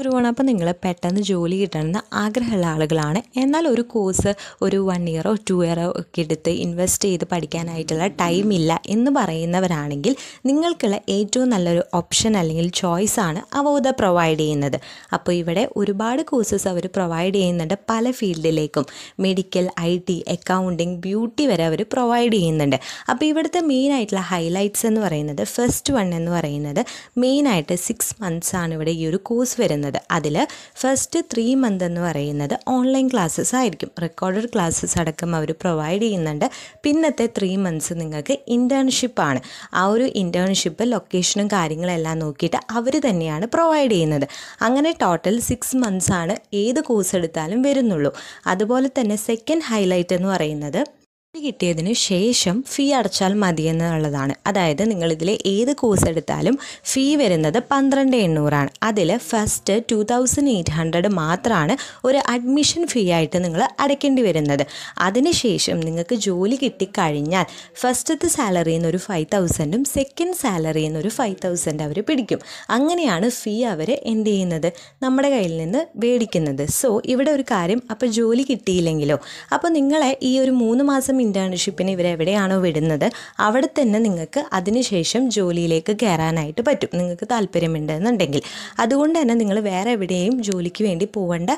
ഒരുപാട് അപ്പം നിങ്ങൾ പെട്ടെന്ന് ജോലി കിട്ടണമെന്ന് ആഗ്രഹമുള്ള ആളുകളാണ് എന്നാൽ ഒരു കോഴ്സ് ഒരു വൺ ഇയറോ ടു ഇയറോ ഒക്കെ എടുത്ത് ഇൻവെസ്റ്റ് ചെയ്ത് പഠിക്കാനായിട്ടുള്ള ടൈം ഇല്ല എന്ന് പറയുന്നവരാണെങ്കിൽ നിങ്ങൾക്കുള്ള ഏറ്റവും നല്ലൊരു ഓപ്ഷൻ അല്ലെങ്കിൽ ചോയ്സ് ആണ് അവോധ പ്രൊവൈഡ് ചെയ്യുന്നത് അപ്പോൾ ഇവിടെ ഒരുപാട് കോഴ്സസ് അവർ പ്രൊവൈഡ് ചെയ്യുന്നുണ്ട് പല ഫീൽഡിലേക്കും medical I T accounting beauty വരെ അവർ പ്രൊവൈഡ് ചെയ്യുന്നുണ്ട് അപ്പോൾ ഇവിടുത്തെ മെയിൻ ആയിട്ടുള്ള ഹൈലൈറ്റ്സ് എന്ന് പറയുന്നത് ഫസ്റ്റ് വൺ എന്ന് പറയുന്നത് മെയിനായിട്ട് സിക്സ് മന്ത്സ് ആണ് ഇവിടെ ഈ ഒരു കോഴ്സ് വരുന്നത് വരുന്നത് അതിൽ ഫസ്റ്റ് ത്രീ മന്ത് എന്ന് പറയുന്നത് ഓൺലൈൻ ക്ലാസ്സസ് ആയിരിക്കും റെക്കോർഡഡ് ക്ലാസ്സസ് അടക്കം അവർ പ്രൊവൈഡ് ചെയ്യുന്നുണ്ട് പിന്നത്തെ ത്രീ മന്ത്സ് നിങ്ങൾക്ക് ആണ് ആ ഒരു ഇൻറ്റേൺഷിപ്പ് ലൊക്കേഷനും കാര്യങ്ങളെല്ലാം നോക്കിയിട്ട് അവർ തന്നെയാണ് പ്രൊവൈഡ് ചെയ്യുന്നത് അങ്ങനെ ടോട്ടൽ സിക്സ് മന്ത്സാണ് ഏത് കോഴ്സ് എടുത്താലും വരുന്നുള്ളൂ അതുപോലെ തന്നെ സെക്കൻഡ് ഹൈലൈറ്റ് എന്ന് പറയുന്നത് കിട്ടിയതിന് ശേഷം ഫീ അടച്ചാൽ മതി എന്നുള്ളതാണ് അതായത് നിങ്ങളിതിൽ ഏത് കോഴ്സ് എടുത്താലും ഫീ വരുന്നത് പന്ത്രണ്ട് എണ്ണൂറാണ് അതിൽ first two thousand eight hundred മാത്രമാണ് ഒരു അഡ്മിഷൻ ഫീ ആയിട്ട് നിങ്ങൾ അടയ്ക്കേണ്ടി വരുന്നത് അതിനുശേഷം നിങ്ങൾക്ക് ജോലി കിട്ടിക്കഴിഞ്ഞാൽ ഫസ്റ്റത്തെ സാലറിയിൽ നിന്ന് ഒരു ഫൈവ് തൗസൻഡും സെക്കൻഡ് സാലറിയിൽ നിന്ന് ഒരു ഫൈവ് തൗസൻഡ് അവർ പിടിക്കും അങ്ങനെയാണ് ഫീ അവർ എന്ത് ചെയ്യുന്നത് നമ്മുടെ കയ്യിൽ നിന്ന് മേടിക്കുന്നത് സോ ഇവിടെ ഒരു കാര്യം അപ്പോൾ ജോലി കിട്ടിയില്ലെങ്കിലോ അപ്പോൾ നിങ്ങളെ ഈ ഒരു മൂന്ന് മാസം ഇൻറ്റേൺഷിപ്പിന് ഇവരെവിടെയാണോ വിടുന്നത് അവിടെ തന്നെ നിങ്ങൾക്ക് അതിനുശേഷം ജോലിയിലേക്ക് കയറാനായിട്ട് പറ്റും നിങ്ങൾക്ക് താല്പര്യമുണ്ടെന്നുണ്ടെങ്കിൽ അതുകൊണ്ട് തന്നെ നിങ്ങൾ വേറെ എവിടെയും ജോലിക്ക് വേണ്ടി പോകേണ്ട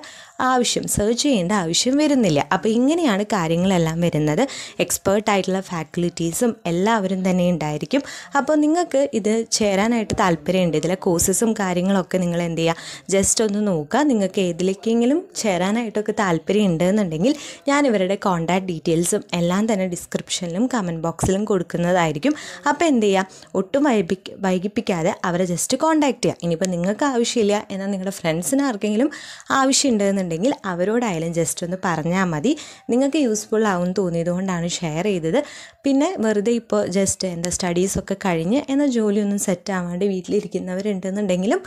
ആവശ്യം സെർച്ച് ചെയ്യേണ്ട ആവശ്യം വരുന്നില്ല അപ്പോൾ ഇങ്ങനെയാണ് കാര്യങ്ങളെല്ലാം വരുന്നത് എക്സ്പേർട്ട് ആയിട്ടുള്ള ഫാക്കൽറ്റീസും എല്ലാവരും തന്നെ ഉണ്ടായിരിക്കും അപ്പോൾ നിങ്ങൾക്ക് ഇത് ചേരാനായിട്ട് താല്പര്യമുണ്ട് ഇതിലെ കോഴ്സസും കാര്യങ്ങളൊക്കെ നിങ്ങൾ എന്ത് ചെയ്യുക ജസ്റ്റ് ഒന്ന് നോക്കുക നിങ്ങൾക്ക് ഏതിലേക്കെങ്കിലും ചേരാനായിട്ടൊക്കെ താല്പര്യം ഉണ്ടെന്നുണ്ടെങ്കിൽ ഞാൻ ഇവരുടെ കോൺടാക്ട് ഡീറ്റെയിൽസും എല്ലാം എല്ലാം തന്നെ ഡിസ്ക്രിപ്ഷനിലും കമൻറ്റ് ബോക്സിലും കൊടുക്കുന്നതായിരിക്കും അപ്പോൾ എന്ത് ചെയ്യുക ഒട്ടും വൈപി വൈകിപ്പിക്കാതെ അവരെ ജസ്റ്റ് കോൺടാക്റ്റ് ചെയ്യുക ഇനിയിപ്പോൾ നിങ്ങൾക്ക് ആവശ്യമില്ല എന്നാൽ നിങ്ങളുടെ ഫ്രണ്ട്സിന് ആർക്കെങ്കിലും ആവശ്യമുണ്ടെന്നുണ്ടെങ്കിൽ അവരോടായാലും ജസ്റ്റ് ഒന്ന് പറഞ്ഞാൽ മതി നിങ്ങൾക്ക് യൂസ്ഫുൾ ആവും തോന്നിയതുകൊണ്ടാണ് ഷെയർ ചെയ്തത് പിന്നെ വെറുതെ ഇപ്പോൾ ജസ്റ്റ് എന്താ സ്റ്റഡീസൊക്കെ കഴിഞ്ഞ് എന്നാൽ ജോലിയൊന്നും സെറ്റ് ആവാണ്ട് വീട്ടിലിരിക്കുന്നവരുണ്ടെന്നുണ്ടെങ്കിലും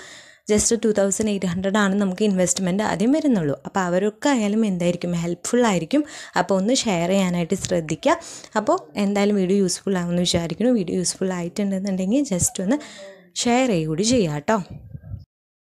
just two thousand eight hundred ആണ് നമുക്ക് ഇൻവെസ്റ്റ്മെൻറ്റ് ആദ്യം വരുന്നുള്ളൂ അപ്പോൾ അവരൊക്കെ ആയാലും എന്തായിരിക്കും ഹെൽപ്ഫുൾ ആയിരിക്കും അപ്പോൾ ഒന്ന് ഷെയർ ചെയ്യാനായിട്ട് ശ്രദ്ധിക്കുക അപ്പോൾ എന്തായാലും വീഡിയോ യൂസ്ഫുൾ ആകുമെന്ന് വിചാരിക്കുന്നു വീഡിയോ യൂസ്ഫുൾ ആയിട്ടുണ്ടെന്നുണ്ടെങ്കിൽ ജസ്റ്റ് ഒന്ന് ഷെയർ ചെയ്യുകൂടി ചെയ്യാം കേട്ടോ